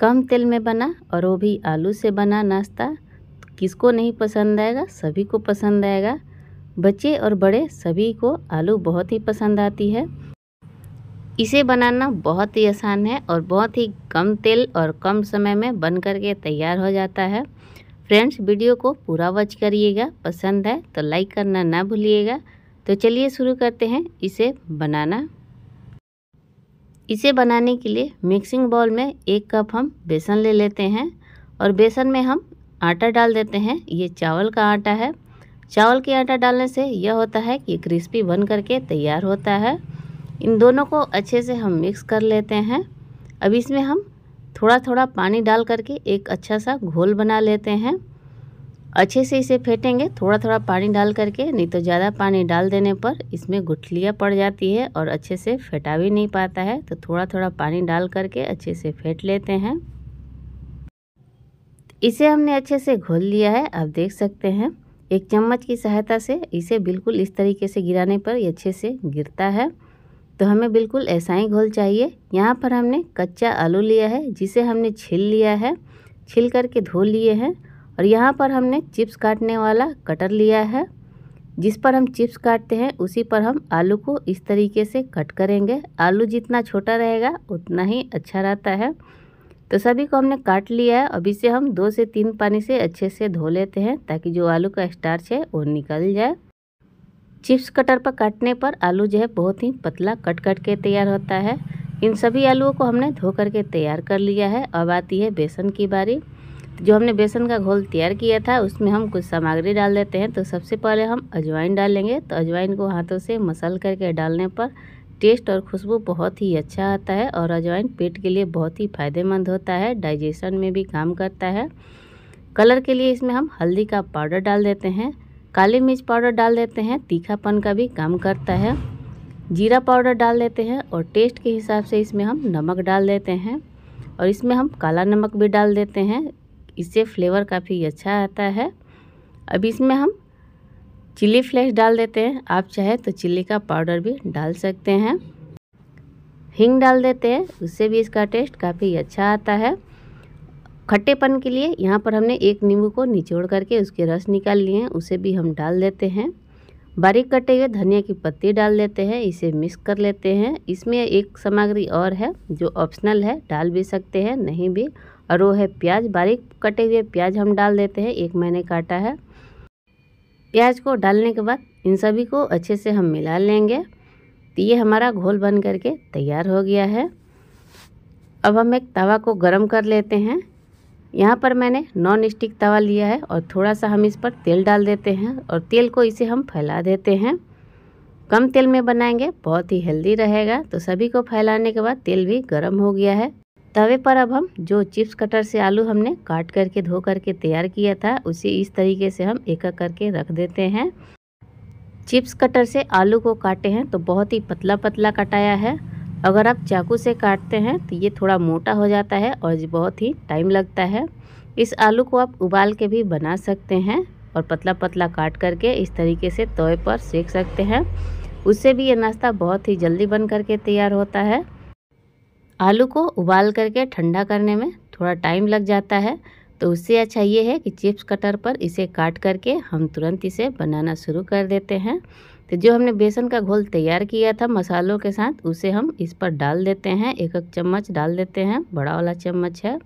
कम तेल में बना और वो भी आलू से बना नाश्ता किसको नहीं पसंद आएगा सभी को पसंद आएगा बच्चे और बड़े सभी को आलू बहुत ही पसंद आती है इसे बनाना बहुत ही आसान है और बहुत ही कम तेल और कम समय में बन करके तैयार हो जाता है फ्रेंड्स वीडियो को पूरा वॉच करिएगा पसंद है तो लाइक करना ना भूलिएगा तो चलिए शुरू करते हैं इसे बनाना इसे बनाने के लिए मिक्सिंग बाउल में एक कप हम बेसन ले लेते हैं और बेसन में हम आटा डाल देते हैं ये चावल का आटा है चावल के आटा डालने से यह होता है कि क्रिस्पी बन करके तैयार होता है इन दोनों को अच्छे से हम मिक्स कर लेते हैं अब इसमें हम थोड़ा थोड़ा पानी डाल करके एक अच्छा सा घोल बना लेते हैं अच्छे से इसे फेंटेंगे थोड़ा थोड़ा पानी डाल करके नहीं तो ज़्यादा पानी डाल देने पर इसमें गुठलियाँ पड़ जाती है और अच्छे से फेंटा भी नहीं पाता है तो थोड़ा थोड़ा पानी डाल करके अच्छे से फेंट लेते हैं इसे हमने अच्छे से घोल लिया है आप देख सकते हैं एक चम्मच की सहायता से इसे बिल्कुल इस तरीके से गिराने पर ये अच्छे से गिरता है तो हमें बिल्कुल ऐसा ही घोल चाहिए यहाँ पर हमने कच्चा आलू लिया है जिसे हमने छील लिया है छील करके धो लिए हैं और यहाँ पर हमने चिप्स काटने वाला कटर लिया है जिस पर हम चिप्स काटते हैं उसी पर हम आलू को इस तरीके से कट करेंगे आलू जितना छोटा रहेगा उतना ही अच्छा रहता है तो सभी को हमने काट लिया है अभी से हम दो से तीन पानी से अच्छे से धो लेते हैं ताकि जो आलू का स्टार्च है वो निकल जाए चिप्स कटर पर काटने पर आलू जो है बहुत ही पतला कट कट के तैयार होता है इन सभी आलुओं को हमने धो करके तैयार कर लिया है अब आती है बेसन की बारी जो हमने बेसन का घोल तैयार किया था उसमें हम कुछ सामग्री डाल देते हैं तो सबसे पहले हम अजवाइन डालेंगे तो अजवाइन को हाथों से मसल करके डालने पर टेस्ट और खुशबू बहुत ही अच्छा आता है और अजवाइन पेट के लिए बहुत ही फायदेमंद होता है डाइजेशन में भी काम करता है कलर के लिए इसमें हम हल्दी का पाउडर डाल देते हैं काली मिर्च पाउडर डाल देते हैं तीखापन का भी काम करता है जीरा पाउडर डाल देते हैं और टेस्ट के हिसाब से इसमें हम नमक डाल देते हैं और इसमें हम काला नमक भी डाल देते हैं इससे फ्लेवर काफ़ी अच्छा आता है अब इसमें हम चिल्ली फ्लेक्स डाल देते हैं आप चाहे तो चिल्ली का पाउडर भी डाल सकते हैं हींग डाल देते हैं उससे भी इसका टेस्ट काफ़ी अच्छा आता है खट्टेपन के लिए यहाँ पर हमने एक नींबू को निचोड़ करके उसके रस निकाल लिए हैं उसे भी हम डाल देते हैं बारीक कटे हुए धनिया की पत्ती डाल देते हैं इसे मिक्स कर लेते हैं इसमें एक सामग्री और है जो ऑप्शनल है डाल भी सकते हैं नहीं भी और वो है प्याज बारीक कटे हुए प्याज हम डाल देते हैं एक मैंने काटा है प्याज को डालने के बाद इन सभी को अच्छे से हम मिला लेंगे तो ये हमारा घोल बन करके तैयार हो गया है अब हम एक तवा को गरम कर लेते हैं यहाँ पर मैंने नॉन स्टिक तवा लिया है और थोड़ा सा हम इस पर तेल डाल देते हैं और तेल को इसे हम फैला देते हैं कम तेल में बनाएंगे बहुत ही हेल्दी रहेगा तो सभी को फैलाने के बाद तेल भी गर्म हो गया है तवे पर अब हम जो चिप्स कटर से आलू हमने काट करके धो करके तैयार किया था उसे इस तरीके से हम एक एक करके रख देते हैं चिप्स कटर से आलू को काटे हैं तो बहुत ही पतला पतला कटाया है अगर आप चाकू से काटते हैं तो ये थोड़ा मोटा हो जाता है और बहुत ही टाइम लगता है इस आलू को आप उबाल के भी बना सकते हैं और पतला पतला काट करके इस तरीके से तवे पर सेक सकते हैं उससे भी ये नाश्ता बहुत ही जल्दी बन करके तैयार होता है आलू को उबाल करके ठंडा करने में थोड़ा टाइम लग जाता है तो उससे अच्छा ये है कि चिप्स कटर पर इसे काट करके हम तुरंत इसे बनाना शुरू कर देते हैं तो जो हमने बेसन का घोल तैयार किया था मसालों के साथ उसे हम इस पर डाल देते हैं एक एक चम्मच डाल देते हैं बड़ा वाला चम्मच है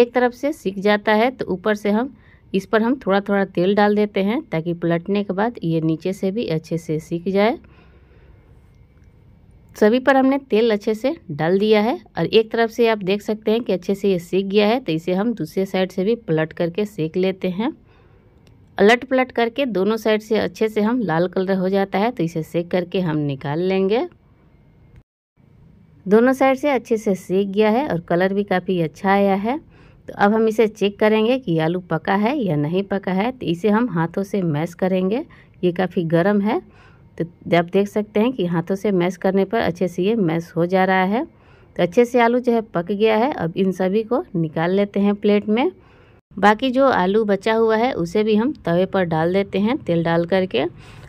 एक तरफ से सीख जाता है तो ऊपर से हम इस पर हम थोड़ा थोड़ा तेल डाल देते हैं ताकि पलटने के बाद ये नीचे से भी अच्छे से सीख जाए सभी पर हमने तेल अच्छे से डाल दिया है और एक तरफ से आप देख सकते हैं कि अच्छे से ये सीख गया है तो इसे हम दूसरे साइड से भी पलट करके सेक लेते हैं अलट पलट करके दोनों साइड से अच्छे से हम लाल कलर हो जाता है तो इसे सेक करके हम निकाल लेंगे दोनों साइड से अच्छे से सेक गया है और कलर भी काफ़ी अच्छा आया है तो अब हम इसे चेक करेंगे कि आलू पका है या नहीं पका है तो इसे हम हाथों से मैश करेंगे ये काफ़ी गर्म है तो आप देख सकते हैं कि हाथों से मैश करने पर अच्छे से ये मैश हो जा रहा है तो अच्छे से आलू जो है पक गया है अब इन सभी को निकाल लेते हैं प्लेट में बाकी जो आलू बचा हुआ है उसे भी हम तवे पर डाल देते हैं तेल डाल करके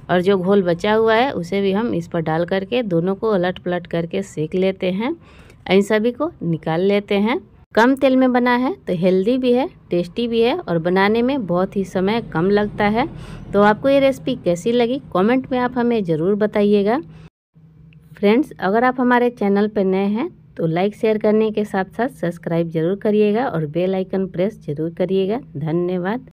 और जो घोल बचा हुआ है उसे भी हम इस पर डाल करके दोनों को उलट पलट करके सेक लेते हैं इन सभी को निकाल लेते हैं कम तेल में बना है तो हेल्दी भी है टेस्टी भी है और बनाने में बहुत ही समय कम लगता है तो आपको ये रेसिपी कैसी लगी कमेंट में आप हमें ज़रूर बताइएगा फ्रेंड्स अगर आप हमारे चैनल पर नए हैं तो लाइक शेयर करने के साथ साथ सब्सक्राइब जरूर करिएगा और बेलाइकन प्रेस जरूर करिएगा धन्यवाद